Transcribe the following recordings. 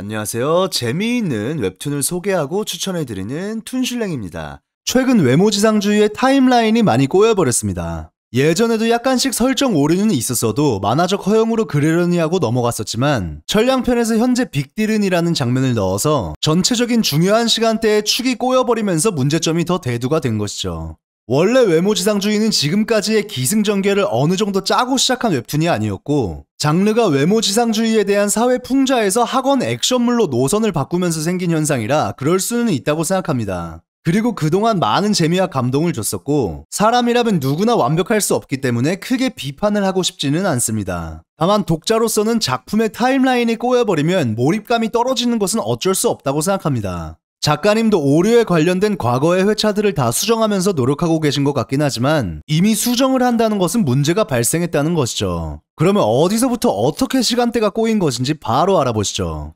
안녕하세요. 재미있는 웹툰을 소개하고 추천해드리는 툰슐랭입니다. 최근 외모지상주의의 타임라인이 많이 꼬여버렸습니다. 예전에도 약간씩 설정 오류는 있었어도 만화적 허용으로 그리려니 하고 넘어갔었지만 천량편에서 현재 빅딜은이라는 장면을 넣어서 전체적인 중요한 시간대에 축이 꼬여버리면서 문제점이 더 대두가 된 것이죠. 원래 외모지상주의는 지금까지의 기승전결을 어느 정도 짜고 시작한 웹툰이 아니었고 장르가 외모지상주의에 대한 사회 풍자에서 학원 액션물로 노선을 바꾸면서 생긴 현상이라 그럴 수는 있다고 생각합니다. 그리고 그동안 많은 재미와 감동을 줬었고 사람이라면 누구나 완벽할 수 없기 때문에 크게 비판을 하고 싶지는 않습니다. 다만 독자로서는 작품의 타임라인이 꼬여버리면 몰입감이 떨어지는 것은 어쩔 수 없다고 생각합니다. 작가님도 오류에 관련된 과거의 회차들을 다 수정하면서 노력하고 계신 것 같긴 하지만 이미 수정을 한다는 것은 문제가 발생했다는 것이죠. 그러면 어디서부터 어떻게 시간대가 꼬인 것인지 바로 알아보시죠.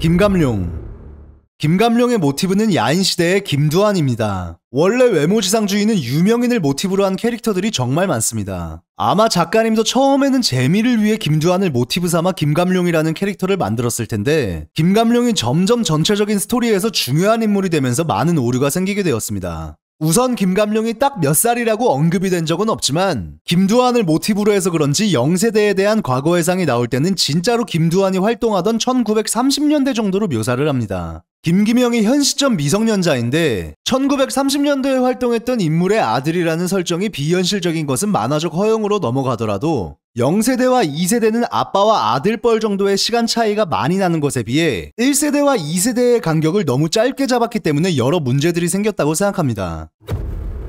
김감룡 김감룡의 모티브는 야인시대의 김두한입니다. 원래 외모지상주의는 유명인을 모티브로 한 캐릭터들이 정말 많습니다. 아마 작가님도 처음에는 재미를 위해 김두한을 모티브 삼아 김감룡이라는 캐릭터를 만들었을 텐데, 김감룡이 점점 전체적인 스토리에서 중요한 인물이 되면서 많은 오류가 생기게 되었습니다. 우선 김감룡이 딱 몇 살이라고 언급이 된 적은 없지만 김두한을 모티브로 해서 그런지 영세대에 대한 과거 회상이 나올 때는 진짜로 김두한이 활동하던 1930년대 정도로 묘사를 합니다. 김기명이 현 시점 미성년자인데 1930년대에 활동했던 인물의 아들이라는 설정이 비현실적인 것은 만화적 허용으로 넘어가더라도 0세대와 2세대는 아빠와 아들뻘 정도의 시간 차이가 많이 나는 것에 비해 1세대와 2세대의 간격을 너무 짧게 잡았기 때문에 여러 문제들이 생겼다고 생각합니다.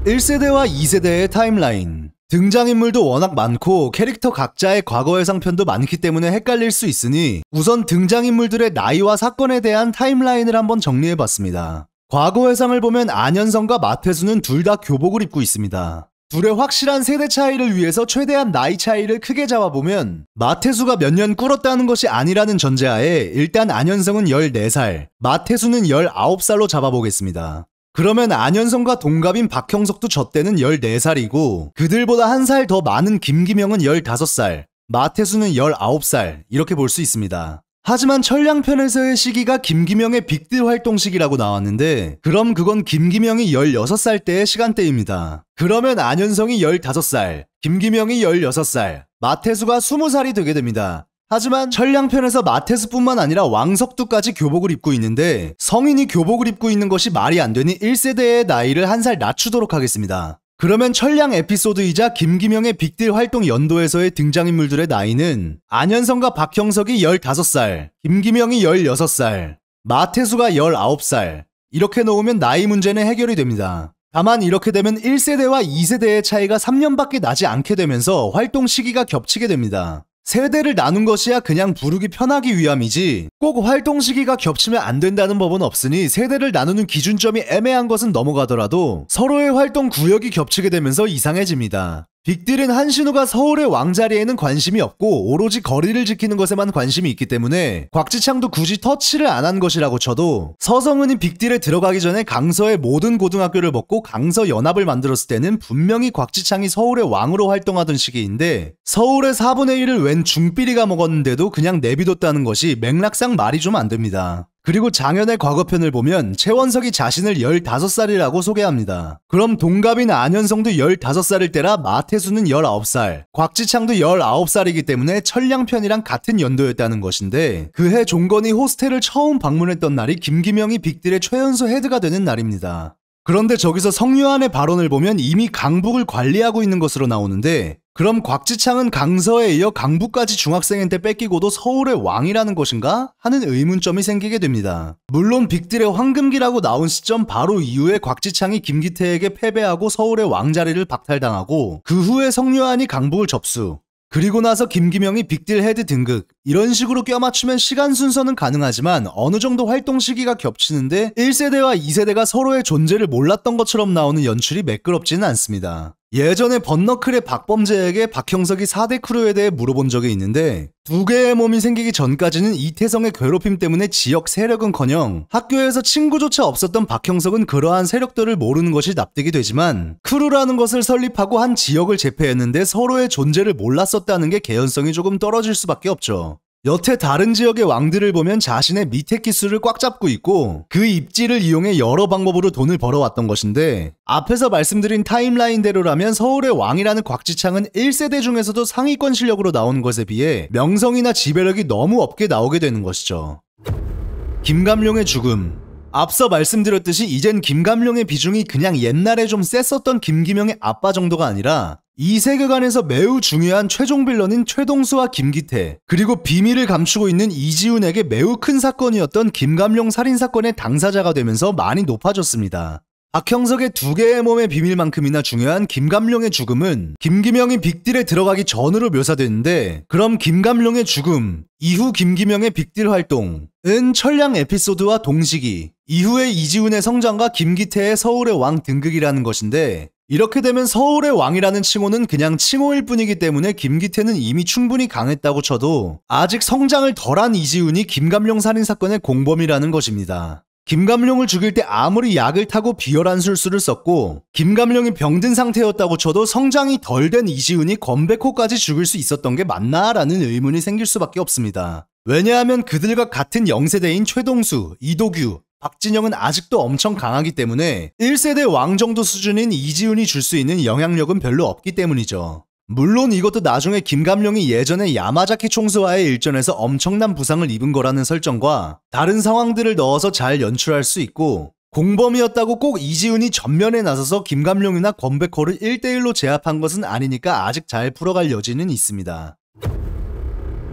1세대와 2세대의 타임라인 등장인물도 워낙 많고 캐릭터 각자의 과거 예상편도 많기 때문에 헷갈릴 수 있으니 우선 등장인물들의 나이와 사건에 대한 타임라인을 한번 정리해봤습니다. 과거 예상을 보면 안현성과 마태수는 둘 다 교복을 입고 있습니다. 둘의 확실한 세대 차이를 위해서 최대한 나이 차이를 크게 잡아보면 마태수가 몇 년 꿇었다는 것이 아니라는 전제하에 일단 안현성은 14살, 마태수는 19살로 잡아보겠습니다. 그러면 안현성과 동갑인 박형석도 저 때는 14살이고 그들보다 한 살 더 많은 김기명은 15살, 마태수는 19살 이렇게 볼 수 있습니다. 하지만 천량편에서의 시기가 김기명의 빅드 활동 시기라고 나왔는데 그럼 그건 김기명이 16살 때의 시간대입니다. 그러면 안현성이 15살, 김기명이 16살, 마태수가 20살이 되게 됩니다. 하지만 천량편에서 마테스뿐만 아니라 왕석두까지 교복을 입고 있는데 성인이 교복을 입고 있는 것이 말이 안 되니 1세대의 나이를 한 살 낮추도록 하겠습니다. 그러면 천량 에피소드이자 김기명의 빅딜 활동 연도에서의 등장인물들의 나이는 안현성과 박형석이 15살, 김기명이 16살, 마태수가 19살. 이렇게 놓으면 나이 문제는 해결이 됩니다. 다만 이렇게 되면 1세대와 2세대의 차이가 3년밖에 나지 않게 되면서 활동 시기가 겹치게 됩니다. 세대를 나눈 것이야 그냥 부르기 편하기 위함이지 꼭 활동 시기가 겹치면 안 된다는 법은 없으니 세대를 나누는 기준점이 애매한 것은 넘어가더라도 서로의 활동 구역이 겹치게 되면서 이상해집니다. 빅딜은 한신우가 서울의 왕자리에는 관심이 없고 오로지 거리를 지키는 것에만 관심이 있기 때문에 곽지창도 굳이 터치를 안 한 것이라고 쳐도 서성은이 빅딜에 들어가기 전에 강서의 모든 고등학교를 먹고 강서 연합을 만들었을 때는 분명히 곽지창이 서울의 왕으로 활동하던 시기인데 서울의 4분의 1을 웬 중삐리가 먹었는데도 그냥 내비뒀다는 것이 맥락상 말이 좀 안 됩니다. 그리고 장현의 과거편을 보면 최원석이 자신을 15살이라고 소개합니다. 그럼 동갑인 안현성도 15살일 때라 마태수는 19살, 곽지창도 19살이기 때문에 천량편이랑 같은 연도였다는 것인데 그해 종건이 호스텔을 처음 방문했던 날이 김기명이 빅딜의 최연소 헤드가 되는 날입니다. 그런데 저기서 성유한의 발언을 보면 이미 강북을 관리하고 있는 것으로 나오는데 그럼 곽지창은 강서에 이어 강북까지 중학생한테 뺏기고도 서울의 왕이라는 것인가? 하는 의문점이 생기게 됩니다. 물론 빅들의 황금기라고 나온 시점 바로 이후에 곽지창이 김기태에게 패배하고 서울의 왕자리를 박탈당하고 그 후에 성유안이 강북을 접수. 그리고 나서 김기명이 빅딜 헤드 등극 이런 식으로 껴맞추면 시간 순서는 가능하지만 어느 정도 활동 시기가 겹치는데 1세대와 2세대가 서로의 존재를 몰랐던 것처럼 나오는 연출이 매끄럽지는 않습니다. 예전에 번너클의 박범재에게 박형석이 4대 크루에 대해 물어본 적이 있는데 두 개의 몸이 생기기 전까지는 이태성의 괴롭힘 때문에 지역 세력은커녕 학교에서 친구조차 없었던 박형석은 그러한 세력들을 모르는 것이 납득이 되지만 크루라는 것을 설립하고 한 지역을 제패했는데 서로의 존재를 몰랐었다는 게 개연성이 조금 떨어질 수밖에 없죠. 여태 다른 지역의 왕들을 보면 자신의 밑에 기수를꽉 잡고 있고 그 입지를 이용해 여러 방법으로 돈을 벌어왔던 것인데 앞에서 말씀드린 타임라인대로라면 서울의 왕이라는 곽지창은 1세대 중에서도 상위권 실력으로 나온 것에 비해 명성이나 지배력이 너무 없게 나오게 되는 것이죠. 김감룡의 죽음 앞서 말씀드렸듯이 이젠 김감룡의 비중이 그냥 옛날에 좀 셌었던 김기명의 아빠 정도가 아니라 이 세계관에서 매우 중요한 최종 빌런인 최동수와 김기태, 그리고 비밀을 감추고 있는 이지훈에게 매우 큰 사건이었던 김감룡 살인사건의 당사자가 되면서 많이 높아졌습니다. 박형석의 두 개의 몸의 비밀만큼이나 중요한 김감룡의 죽음은 김기명이 빅딜에 들어가기 전으로 묘사되는데 그럼 김감룡의 죽음, 이후 김기명의 빅딜 활동은 천량 에피소드와 동시기, 이후의 이지훈의 성장과 김기태의 서울의 왕 등극이라는 것인데 이렇게 되면 서울의 왕이라는 칭호는 그냥 칭호일 뿐이기 때문에 김기태는 이미 충분히 강했다고 쳐도 아직 성장을 덜한 이지훈이 김감룡 살인사건의 공범이라는 것입니다. 김감룡을 죽일 때 아무리 약을 타고 비열한 술수를 썼고 김감룡이 병든 상태였다고 쳐도 성장이 덜 된 이지훈이 건백호까지 죽일 수 있었던 게 맞나라는 의문이 생길 수밖에 없습니다. 왜냐하면 그들과 같은 영세대인 최동수, 이도규, 박진영은 아직도 엄청 강하기 때문에 1세대 왕 정도 수준인 이지훈이 줄 수 있는 영향력은 별로 없기 때문이죠. 물론 이것도 나중에 김감룡이 예전에 야마자키 총수와의 일전에서 엄청난 부상을 입은 거라는 설정과 다른 상황들을 넣어서 잘 연출할 수 있고 공범이었다고 꼭 이지훈이 전면에 나서서 김감룡이나 권백호를 1대1로 제압한 것은 아니니까 아직 잘 풀어갈 여지는 있습니다.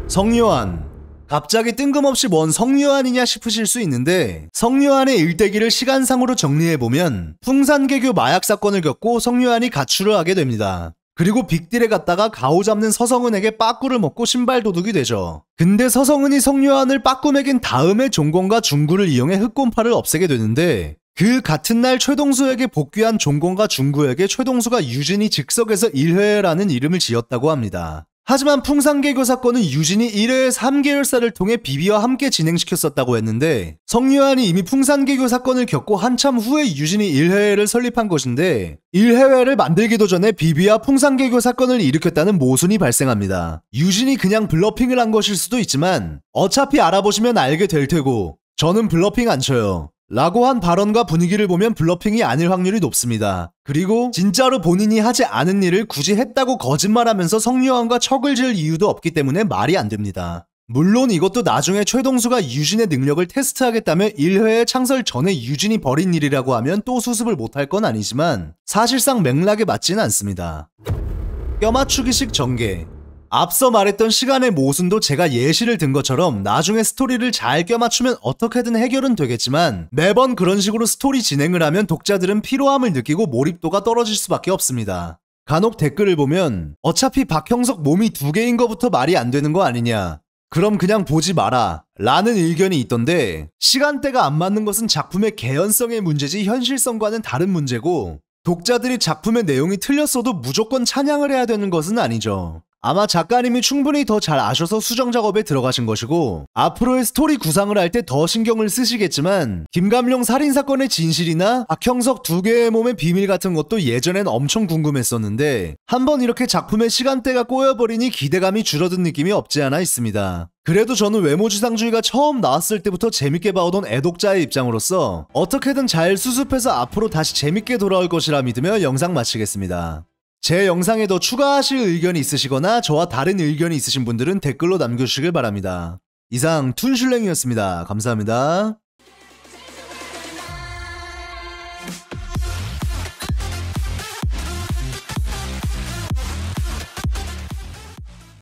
성요한 갑자기 뜬금없이 뭔 성류안이냐 싶으실 수 있는데 성류안의 일대기를 시간상으로 정리해보면 풍산개교 마약 사건을 겪고 성류안이 가출을 하게 됩니다. 그리고 빅딜에 갔다가 가오 잡는 서성은에게 빠꾸를 먹고 신발 도둑이 되죠. 근데 서성은이 성류안을 빠꾸 먹인 다음에 종건과 중구를 이용해 흑곰파를 없애게 되는데 그 같은 날 최동수에게 복귀한 종건과 중구에게 최동수가 유진이 즉석에서 일회라는 이름을 지었다고 합니다. 하지만 풍산개교 사건은 유진이 1회 에 3개월사를 통해 비비와 함께 진행시켰었다고 했는데 성유한이 이미 풍산개교 사건을 겪고 한참 후에 유진이 1회회를 설립한 것인데 1회회를 만들기도 전에 비비와 풍산개교 사건을 일으켰다는 모순이 발생합니다. 유진이 그냥 블러핑을 한 것일 수도 있지만 어차피 알아보시면 알게 될 테고 저는 블러핑 안 쳐요. 라고 한 발언과 분위기를 보면 블러핑이 아닐 확률이 높습니다. 그리고 진짜로 본인이 하지 않은 일을 굳이 했다고 거짓말하면서 성유한과 척을 지을 이유도 없기 때문에 말이 안 됩니다. 물론 이것도 나중에 최동수가 유진의 능력을 테스트하겠다며 1회에 창설 전에 유진이 벌인 일이라고 하면 또 수습을 못할 건 아니지만 사실상 맥락에 맞지는 않습니다. 껴맞추기식 전개 앞서 말했던 시간의 모순도 제가 예시를 든 것처럼 나중에 스토리를 잘 껴맞추면 어떻게든 해결은 되겠지만 매번 그런 식으로 스토리 진행을 하면 독자들은 피로함을 느끼고 몰입도가 떨어질 수밖에 없습니다. 간혹 댓글을 보면 어차피 박형석 몸이 두 개인 것부터 말이 안 되는 거 아니냐. 그럼 그냥 보지 마라. 라는 의견이 있던데 시간대가 안 맞는 것은 작품의 개연성의 문제지 현실성과는 다른 문제고 독자들이 작품의 내용이 틀렸어도 무조건 찬양을 해야 되는 것은 아니죠. 아마 작가님이 충분히 더 잘 아셔서 수정 작업에 들어가신 것이고 앞으로의 스토리 구상을 할 때 더 신경을 쓰시겠지만 김감룡 살인 사건의 진실이나 박형석 두 개의 몸의 비밀 같은 것도 예전엔 엄청 궁금했었는데 한번 이렇게 작품의 시간대가 꼬여버리니 기대감이 줄어든 느낌이 없지 않아 있습니다. 그래도 저는 외모지상주의가 처음 나왔을 때부터 재밌게 봐오던 애독자의 입장으로서 어떻게든 잘 수습해서 앞으로 다시 재밌게 돌아올 것이라 믿으며 영상 마치겠습니다. 제 영상에 도 추가하실 의견이 있으시거나 저와 다른 의견이 있으신 분들은 댓글로 남겨주시길 바랍니다. 이상 툰슐랭이었습니다. 감사합니다.